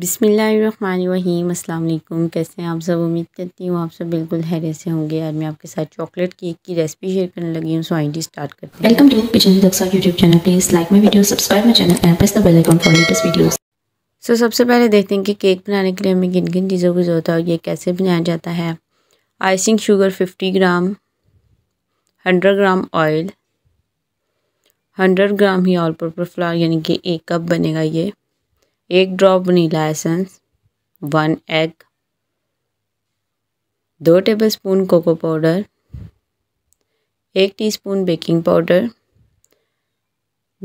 बिसमीम अल्लाम कैसे हैं आप सब उम्मीद करती हूँ आप सब बिल्कुल हैरे से होंगे आज मैं आपके साथ चॉकलेट केक की रेसिपी शेयर करने लगी हूँ सो आइए स्टार्ट करते हैं welcome to kitchen Daksha YouTube channel please like my video subscribe my channel and press the bell icon for latest videos so सबसे पहले देखते हैं कि केक बनाने के लिए हमें किन किन चीज़ों की ज़रूरत है और ये कैसे बनाया जाता है icing sugar fifty gram hundred gram oil hundred gram ही ऑल पर्पज फ्लावर यानी कि एक कप बनेगा ये एक drop vanilla essence one egg दो टेबलस्पून कोको पाउडर एक टीस्पून बेकिंग पाउडर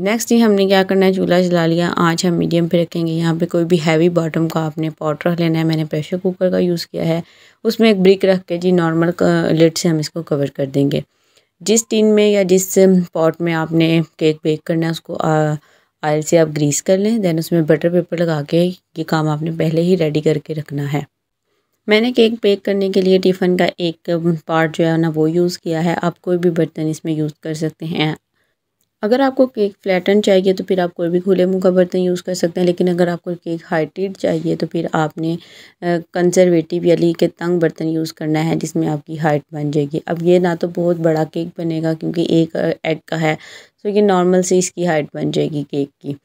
नेक्स्ट ये हमने क्या करना है चूल्हा जला लिया आँच हम मीडियम पे रखेंगे यहाँ पे कोई भी हैवी बॉटम का आपने पॉट रख लेना है मैंने प्रेशर कुकर का यूज़ किया है उसमें एक ब्रिक रख के जी नॉर्मल लिड से हम इसको कवर कर देंगे जिस टिन में या जिस पॉट में आपने केक बेक करना है उसको आ, आयल से आप ग्रीस कर लें देन उसमें बटर पेपर लगा के ये काम आपने पहले ही रेडी करके रखना है मैंने केक बेक करने के लिए टिफ़न का एक पार्ट जो है ना वो यूज़ किया है आप कोई भी बर्तन इसमें यूज़ कर सकते हैं अगर आपको केक फ्लैटन चाहिए तो फिर आप कोई भी खुले मुंह का बर्तन यूज़ कर सकते हैं लेकिन अगर आपको केक हाइटेड चाहिए तो फिर आपने कंजर्वेटिव यानी कि तंग बर्तन यूज़ करना है जिसमें आपकी हाइट बन जाएगी अब ये ना तो बहुत बड़ा केक बनेगा क्योंकि एक एग का है तो ये नॉर्मल से इसकी हाइट बन जाएगी केक की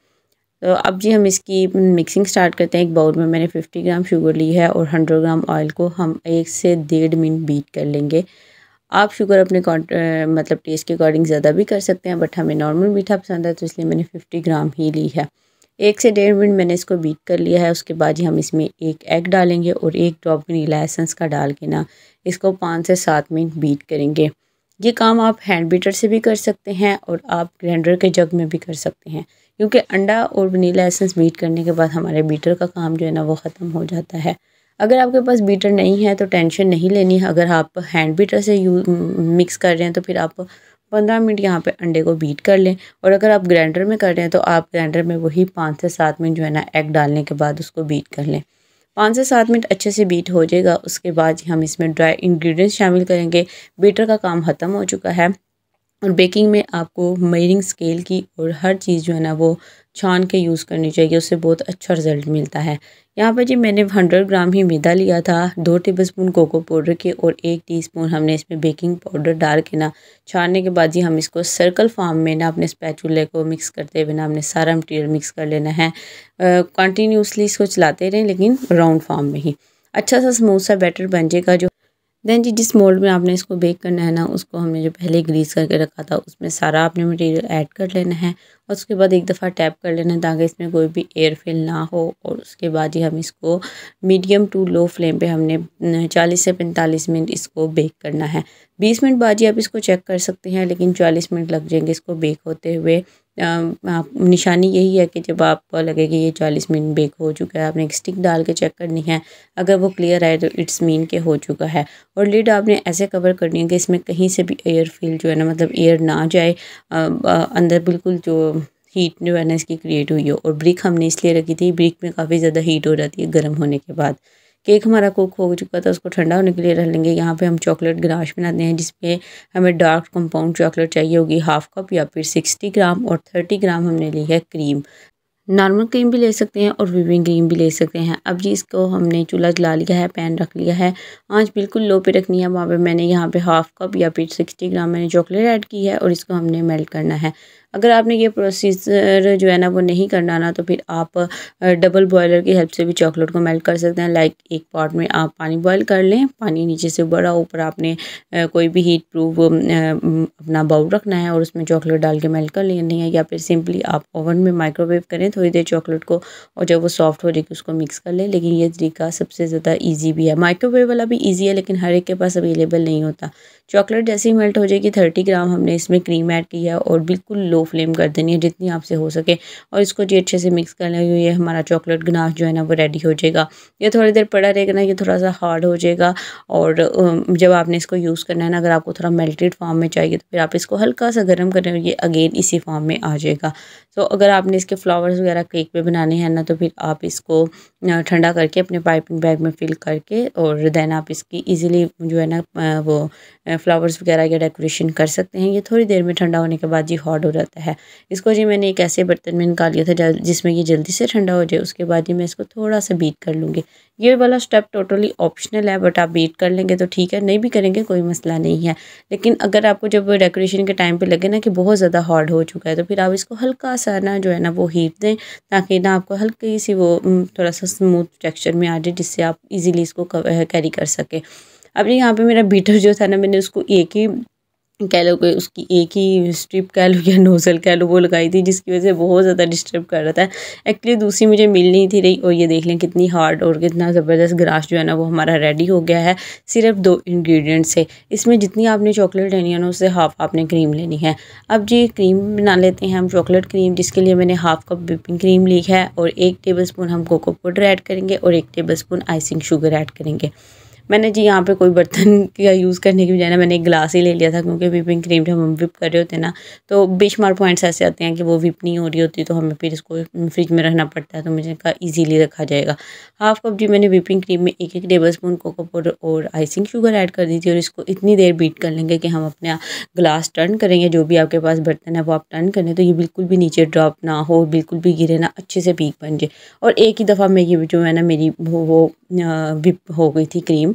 तो अब जी हम इसकी मिक्सिंग स्टार्ट करते हैं एक बाउल में मैंने फिफ्टी ग्राम शुगर ली है और हंड्रेड ग्राम ऑयल को हम एक से डेढ़ मिनट बीट कर लेंगे आप शुगर अपने मतलब टेस्ट के अकॉर्डिंग ज़्यादा भी कर सकते हैं बट हमें नॉर्मल मीठा पसंद है तो इसलिए मैंने फिफ्टी ग्राम ही ली है एक से डेढ़ मिनट मैंने इसको बीट कर लिया है उसके बाद ही हम इसमें एक एग डालेंगे और एक ड्रॉप वनीला एसेंस का डाल के ना इसको पाँच से सात मिनट बीट करेंगे ये काम आप हैंड बीटर से भी कर सकते हैं और आप ग्राइंडर के जग में भी कर सकते हैं क्योंकि अंडा और वनीला एसेंस बीट करने के बाद हमारे बीटर का काम जो है ना वो ख़त्म हो जाता है अगर आपके पास बीटर नहीं है तो टेंशन नहीं लेनी है अगर आप हैंड बीटर से यू मिक्स mm, कर रहे हैं तो फिर आप पंद्रह मिनट यहाँ पे अंडे को बीट कर लें और अगर आप ग्राइंडर में कर रहे हैं तो आप ग्राइंडर में वही पाँच से सात मिनट जो है ना एग डालने के बाद उसको बीट कर लें पाँच से सात मिनट अच्छे से बीट हो जाएगा उसके बाद हम इसमें ड्राई इंग्रेडिएंट्स शामिल करेंगे बीटर का काम ख़त्म हो चुका है और बेकिंग में आपको मेयरिंग स्केल की और हर चीज़ जो है ना वो छान के यूज़ करनी चाहिए उससे बहुत अच्छा रिजल्ट मिलता है यहाँ पर जी मैंने हंड्रेड ग्राम ही मैदा लिया था दो टेबल स्पून कोको पाउडर के और एक टीस्पून हमने इसमें बेकिंग पाउडर डाल के ना छानने के बाद जी हम इसको सर्कल फॉर्म में ना अपने स्पैचुले को मिक्स करते हुए ना हमने सारा मटेरियल मिक्स कर लेना है कंटिन्यूसली इसको चलाते रहें लेकिन राउंड फॉर्म में ही अच्छा सा समोसा बैटर बन जाएगा जो देन जी जिस मोल्ड में आपने इसको बेक करना है ना उसको हमने जो पहले ग्रीस करके रखा था उसमें सारा आपने मटेरियल ऐड कर लेना है उसके बाद एक दफ़ा टैप कर लेना ताकि इसमें कोई भी एयर फिल ना हो और उसके बाद ही हम इसको मीडियम टू लो फ्लेम पे हमने 40 से 45 मिनट इसको बेक करना है 20 मिनट बाद ही आप इसको चेक कर सकते हैं लेकिन 40 मिनट लग जाएंगे इसको बेक होते हुए आप निशानी यही है कि जब आपको लगे कि ये चालीस मिनट बेक हो चुका है आपने एक स्टिक डाल के चेक करनी है अगर वो क्लियर आए तो इट्स मीन के हो चुका है और लिड आपने ऐसे कवर करनी है कि इसमें कहीं से भी एयर फील जो है ना मतलब एयर ना जाए आ, आ, अंदर बिल्कुल जो हीट जो है ना इसकी क्रिएट हुई हो और ब्रिक हमने इसलिए रखी थी ब्रिक में काफ़ी ज़्यादा हीट हो जाती है गर्म होने के बाद केक हमारा कुक हो चुका था उसको ठंडा होने के लिए रख लेंगे यहाँ पे हम चॉकलेट ग्राश बनाते हैं जिसमें हमें डार्क कंपाउंड चॉकलेट चाहिए होगी हाफ कप या फिर सिक्सटी ग्राम और थर्टी ग्राम हमने ली है क्रीम नॉर्मल क्रीम भी ले सकते हैं और विविंग क्रीम भी ले सकते हैं अब जी इसको हमने चूल्हा जला लिया है पैन रख लिया है आँच बिल्कुल लो पे रखनी है वहाँ पे मैंने यहाँ पे हाफ कप या फिर सिक्सटी ग्राम मैंने चॉकलेट ऐड की है और इसको हमने मेल्ट करना है अगर आपने ये प्रोसीजर जो है ना वो नहीं करना ना तो फिर आप डबल बॉयलर की हेल्प से भी चॉकलेट को मेल्ट कर सकते हैं लाइक एक पॉट में आप पानी बॉयल कर लें पानी नीचे से बड़ा ऊपर आपने कोई भी हीट प्रूफ अपना बाउल रखना है और उसमें चॉकलेट डाल के मेल्ट कर लेनी है या फिर सिंपली आप ओवन में माइक्रोवेव करें थोड़ी देर चॉकलेट को और जब वो सॉफ्ट हो जाएगी उसको मिक्स कर लें लेकिन ये तरीका सबसे ज़्यादा ईजी भी है माइक्रोवेव वाला भी ईजी है लेकिन हर एक के पास अवेलेबल नहीं होता चॉकलेट जैसे ही मेल्ट हो जाएगी थर्टी ग्राम हमने इसमें क्रीम ऐड की है और बिल्कुल लो फ्लेम कर देनी है जितनी आपसे हो सके और इसको जी अच्छे से मिक्स कर लेंगे ये हमारा चॉकलेट गनाश जो है ना वो रेडी हो जाएगा ये थोड़ी देर पड़ा रहेगा ना ये थोड़ा सा हार्ड हो जाएगा और जब आपने इसको यूज़ करना है ना अगर आपको थोड़ा मेल्टेड फॉर्म में चाहिए तो फिर आप इसको हल्का सा गर्म करें और ये अगेन इसी फॉर्म में आ जाएगा तो अगर आपने इसके फ्लावर्स वगैरह केक पर बनाने हैं ना तो फिर आप इसको ठंडा करके अपने पाइपिंग बैग में फिल करके और देन आप इसकी ईजिली जो है ना वो फ्लावर्स वगैरह के डेकोरेशन कर सकते हैं ये थोड़ी देर में ठंडा होने के बाद जी हॉट हो जाता है इसको जी मैंने एक ऐसे बर्तन में निकाल लिया था जिसमें ये जल्दी से ठंडा हो जाए उसके बाद ही मैं इसको थोड़ा सा बीट कर लूँगी ये वाला स्टेप टोटली ऑप्शनल है बट आप बीट कर लेंगे तो ठीक है नहीं भी करेंगे कोई मसला नहीं है लेकिन अगर आपको जब डेकोरेशन के टाइम पर लगे ना कि बहुत ज़्यादा हॉट हो चुका है तो फिर आप इसको हल्का सा ना जो है ना वो हीट दें ताकि ना आपको हल्की सी वो थोड़ा सा स्मूथ टेक्स्चर में आ जाए जिससे आप इजीली इसको कैरी कर सकें अब यहाँ पे मेरा बीटर जो था ना मैंने उसको एक ही कह लो कि उसकी एक ही स्ट्रिप कह लो या नोज़ल कह लो वो लगाई थी जिसकी वजह से बहुत ज़्यादा डिस्टर्ब कर रहा था एक्चुअली दूसरी मुझे मिल नहीं थी रही और ये देख लें कितनी हार्ड और कितना ज़बरदस्त ग्रास जो है ना वो हमारा रेडी हो गया है सिर्फ दो इंग्रेडिएंट से इसमें जितनी आपने चॉकलेट लेनी है ना उससे हाफ़ आपने क्रीम लेनी है अब जी क्रीम बना लेते हैं हम चॉकलेट क्रीम जिसके लिए मैंने हाफ़ कप विपिंग क्रीम ली है और एक टेबल स्पून हम कोको पाउडर ऐड करेंगे और एक tablespoon icing sugar add करेंगे मैंने जी यहाँ पे कोई बर्तन का यूज़ करने की बजाय ना मैंने एक गिलास ही ले लिया था क्योंकि विपिंग क्रीम जब हम विप कर रहे होते हैं ना तो बेशमार पॉइंट्स ऐसे आते हैं कि वो विप नहीं हो रही होती तो हमें फिर इसको फ्रिज में रखना पड़ता है तो मुझे कहा ईजीली रखा जाएगा हाफ कप जी मैंने विपिंग क्रीम में एक एक टेबल स्पून कोको पाउडर और आइसिंग शुगर ऐड कर दी थी और इसको इतनी देर बीट कर लेंगे कि हम अपना ग्लास टर्न करेंगे जो भी आपके पास बर्तन है वो आप टर्न करें तो ये बिल्कुल भी नीचे ड्रॉप ना हो बिल्कुल भी गिरे ना अच्छे से पीक बन जाए और एक ही दफ़ा मैं ये जो है ना मेरी वो विप हो गई थी क्रीम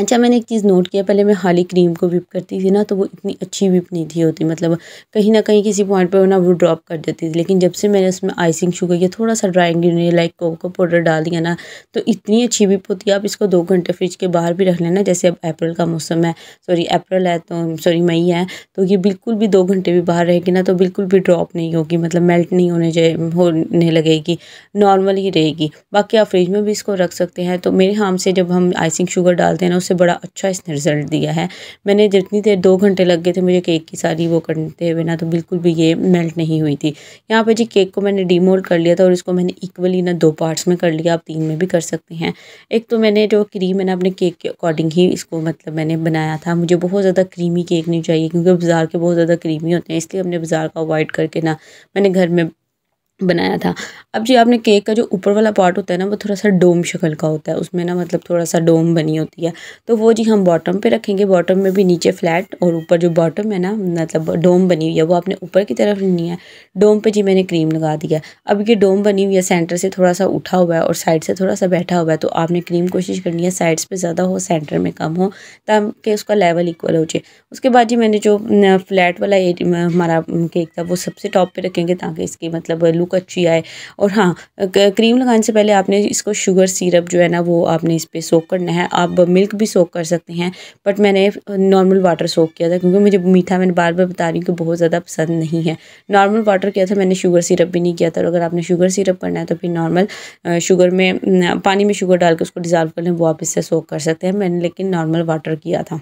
अच्छा मैंने एक चीज़ नोट किया पहले मैं खाली क्रीम को विप करती थी ना तो वो इतनी अच्छी विप नहीं थी होती मतलब कहीं ना कहीं किसी पॉइंट पर ना वो ड्रॉप कर देती थी लेकिन जब से मैंने उसमें आइसिंग शुगर या थोड़ा सा dry ingredient like cocoa powder डाल दिया ना तो इतनी अच्छी विप होती है आप इसको दो घंटे फ्रिज के बाहर भी रख लेना जैसे अब अप्रैल का मौसम है सॉरी अप्रैल है तो सॉरी मई है तो ये बिल्कुल भी दो घंटे भी बाहर रहेगी ना तो बिल्कुल भी ड्रॉप नहीं होगी मतलब मेल्ट नहीं होने जाए होने लगेगी नॉर्मल ही रहेगी बाकी आप फ्रिज में भी इसको रख सकते हैं तो मेरे हाम से जब हम आइसिंग शुगर डालते हैं ना से बड़ा अच्छा इसने रिज़ल्ट दिया है मैंने जितनी देर दो घंटे लग गए थे मुझे केक की सारी वो करते हुए ना तो बिल्कुल भी ये मेल्ट नहीं हुई थी यहाँ पर जी केक को मैंने डीमोल्ड कर लिया था और इसको मैंने इक्वली ना दो पार्ट्स में कर लिया आप तीन में भी कर सकते हैं एक तो मैंने जो क्रीम है ना अपने केक के अकॉर्डिंग ही इसको मतलब मैंने बनाया था मुझे बहुत ज़्यादा क्रीमी केक नहीं चाहिए क्योंकि बाज़ार के बहुत ज़्यादा क्रीमी होते हैं इसलिए हमने बाज़ार का अवॉइड करके ना मैंने घर में बनाया था अब जी आपने केक का जो ऊपर वाला पार्ट होता है ना वो थोड़ा सा डोम शक्ल का होता है उसमें ना मतलब थोड़ा सा डोम बनी होती है तो वो जी हम बॉटम पे रखेंगे बॉटम में भी नीचे फ्लैट और ऊपर जो बॉटम है ना मतलब डोम बनी हुई है वो आपने ऊपर की तरफ लेनी है डोम पे जी मैंने क्रीम लगा दिया अब ये डोम बनी हुई है सेंटर से थोड़ा सा उठा हुआ है और साइड से थोड़ा सा बैठा हुआ है तो आपने क्रीम कोशिश करनी है साइड्स पर ज़्यादा हो सेंटर में कम हो ताकि उसका लेवल इक्वल हो जाए उसके बाद जी मैंने जो फ्लैट वाला हमारा केक था वो सबसे टॉप पर रखेंगे ताकि इसकी मतलब लुक लुक अच्छी आए और हाँ क्रीम लगाने से पहले आपने इसको शुगर सिरप जो है ना वो आपने इस पर सोक करना है आप मिल्क भी सोक कर सकते हैं बट मैंने नॉर्मल वाटर सोक किया था क्योंकि मुझे मीठा मैंने बार बार बता रही हूँ कि बहुत ज़्यादा पसंद नहीं है नॉर्मल वाटर किया था मैंने शुगर सिरप भी नहीं किया था और अगर आपने शुगर सिरप करना है तो फिर नॉर्मल शुगर में पानी में शुगर डाल के उसको डिज़ाल्व कर लें वो आप इससे सोक कर सकते हैं मैंने लेकिन नॉर्मल वाटर किया था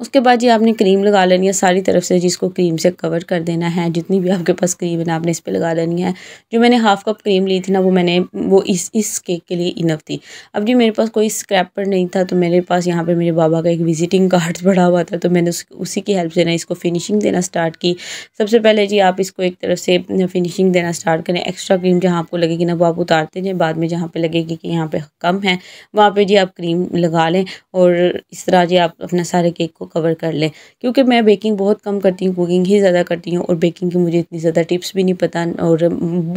उसके बाद जी आपने क्रीम लगा लेनी है सारी तरफ से जिसको क्रीम से कवर कर देना है जितनी भी आपके पास क्रीम है ना आपने इस पर लगा लेनी है जो मैंने हाफ़ कप क्रीम ली थी ना वो मैंने वो इस इस केक के लिए इनफ थी अब जी मेरे पास कोई स्क्रैपर नहीं था तो मेरे पास यहाँ पर मेरे बाबा का एक विजिटिंग कार्ड पड़ा हुआ था तो मैंने उस, उसी की हेल्प से ना इसको फिनिशिंग देना स्टार्ट की सबसे पहले जी आप इसको एक तरफ से फिनिशिंग देना स्टार्ट करें एक्स्ट्रा क्रीम जहाँ आपको लगेगी ना वो आप उतारते जाए बाद में जहाँ पर लगेगी कि यहाँ पर कम है वहाँ पर जी आप क्रीम लगा लें और इस तरह जी आप अपना सारे केक को कवर कर लें क्योंकि मैं बेकिंग बहुत कम करती हूँ कुकिंग ही ज़्यादा करती हूँ और बेकिंग की मुझे इतनी ज़्यादा टिप्स भी नहीं पता और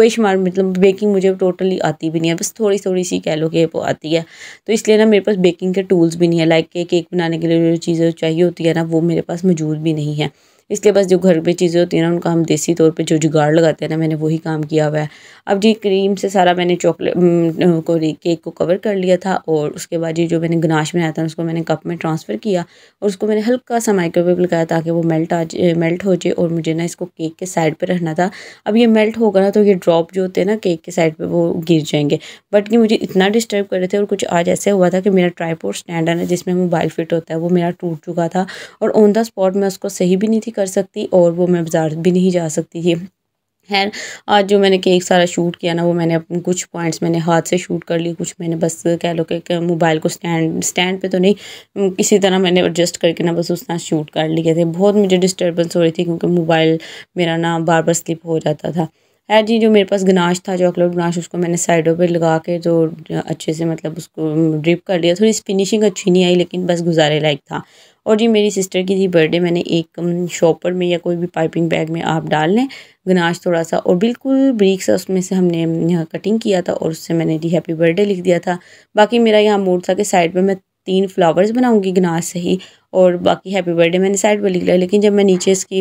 बेशुमार मतलब बेकिंग मुझे टोटली आती भी नहीं है बस थोड़ी थोड़ी सी कह लो कि वो आती है तो इसलिए ना मेरे पास बेकिंग के टूल्स भी नहीं है लाइक के केक बनाने के लिए जो चीज़ें चाहिए होती है ना वो मेरे पास मौजूद भी नहीं है इसलिए बस जो घर में चीज़ें होती हैं ना उनका हम देसी तौर पे जो जुगाड़ लगाते हैं ना मैंने वही काम किया हुआ है अब जी क्रीम से सारा मैंने चॉकलेट को केक को कवर कर लिया था और उसके बाद जी जो मैंने गनाश बनाया था उसको मैंने कप में ट्रांसफ़र किया और उसको मैंने हल्का सा माइक्रोवेव लगाया ताकि वो मेल्ट आ मेल्ट हो जाए और मुझे ना इसको केक के साइड पर रखना था अब ये मेल्ट होगा ना तो ये ड्रॉप जो होते हैं ना केक के साइड पर वो गिर जाएंगे बट ये मुझे इतना डिस्टर्ब कर रहे थे और कुछ आज ऐसे हुआ था कि मेरा ट्राईपोर्ट स्टैंड है ना जिसमें मोबाइल फिट होता है वो मेरा टूट चुका था और ऑन द स्पॉट मैं उसको सही भी नहीं थी कर सकती और वो मैं बाज़ार भी नहीं जा सकती थी खैर आज जो मैंने केक सारा शूट किया ना वो मैंने कुछ पॉइंट्स मैंने हाथ से शूट कर ली कुछ मैंने बस कह लो कि मोबाइल को स्टैंड स्टैंड पे तो नहीं किसी तरह मैंने एडजस्ट करके ना बस उस तरह शूट कर लिए थे बहुत मुझे डिस्टर्बेंस हो रही थी क्योंकि मोबाइल मेरा ना बार बार स्लिप हो जाता था है जी जो मेरे पास गनाश था चॉकलेट गनाश उसको मैंने साइडों पे लगा के जो अच्छे से मतलब उसको ड्रिप कर लिया थोड़ी फिनिशिंग अच्छी नहीं आई लेकिन बस गुजारे लायक था और जी मेरी सिस्टर की थी बर्थडे मैंने एक शॉपर में या कोई भी पाइपिंग बैग में आप डाल लें गनाश थोड़ा सा और बिल्कुल ब्रीक सा उसमें से हमने कटिंग किया था और उससे मैंने जी हैप्पी बर्थडे लिख दिया था बाकी मेरा यहाँ मूड था कि साइड पर मैं तीन फ्लावर्स बनाऊंगी गनास से ही और बाकी हैप्पी बर्थडे मैंने साइड पर लिख लिया लेकिन जब मैं नीचे इसकी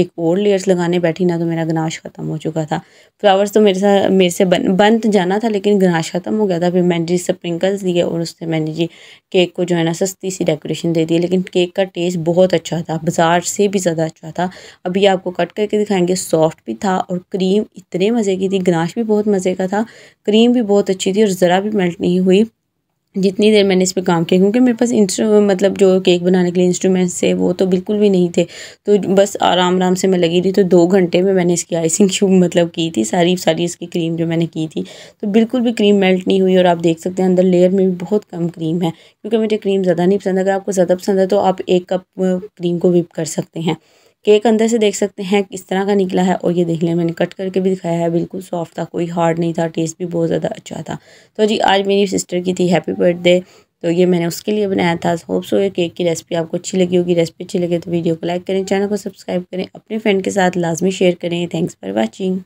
एक और लेयर्स लगाने बैठी ना तो मेरा गनाश ख़त्म हो चुका था फ्लावर्स तो मेरे साथ मेरे से बन बन जाना था लेकिन गनाश ख़त्म हो गया था फिर मैंने जी स्प्रिंकल्स दिए और उससे मैंने जी केक को जो है ना सस्ती सी डेकोरेशन दे दी लेकिन केक का टेस्ट बहुत अच्छा था बाज़ार से भी ज़्यादा अच्छा था अभी आपको कट करके दिखाएंगे सॉफ्ट भी था और क्रीम इतने मज़े की थी गनाश भी बहुत मज़े का था क्रीम भी बहुत अच्छी थी और ज़रा भी मेल्ट नहीं हुई जितनी देर मैंने इस पर काम किया क्योंकि मेरे पास मतलब जो केक बनाने के लिए इंस्ट्रूमेंट्स थे वो तो बिल्कुल भी नहीं थे तो बस आराम आराम से मैं लगी रही तो दो घंटे में मैंने इसकी आइसिंग क्यूब मतलब की थी सारी सारी इसकी क्रीम जो मैंने की थी तो बिल्कुल भी क्रीम मेल्ट नहीं हुई और आप देख सकते हैं अंदर लेयर में भी बहुत कम क्रीम है क्योंकि मुझे क्रीम ज़्यादा नहीं पसंद अगर आपको ज़्यादा पसंद है तो आप एक कप क्रीम uh, को विप कर सकते हैं केक अंदर से देख सकते हैं किस तरह का निकला है और ये देख लें मैंने कट करके भी दिखाया है बिल्कुल सॉफ्ट था कोई हार्ड नहीं था टेस्ट भी बहुत ज़्यादा अच्छा था तो जी आज मेरी सिस्टर की थी हैप्पी बर्थडे तो ये मैंने उसके लिए बनाया था होप सो ये केक की रेसिपी आपको अच्छी लगी होगी रेसिपी अच्छी लगे तो वीडियो को लाइक करें चैनल को सब्सक्राइब करें अपने फ्रेंड के साथ लाजमी शेयर करें थैंक्स फॉर वॉचिंग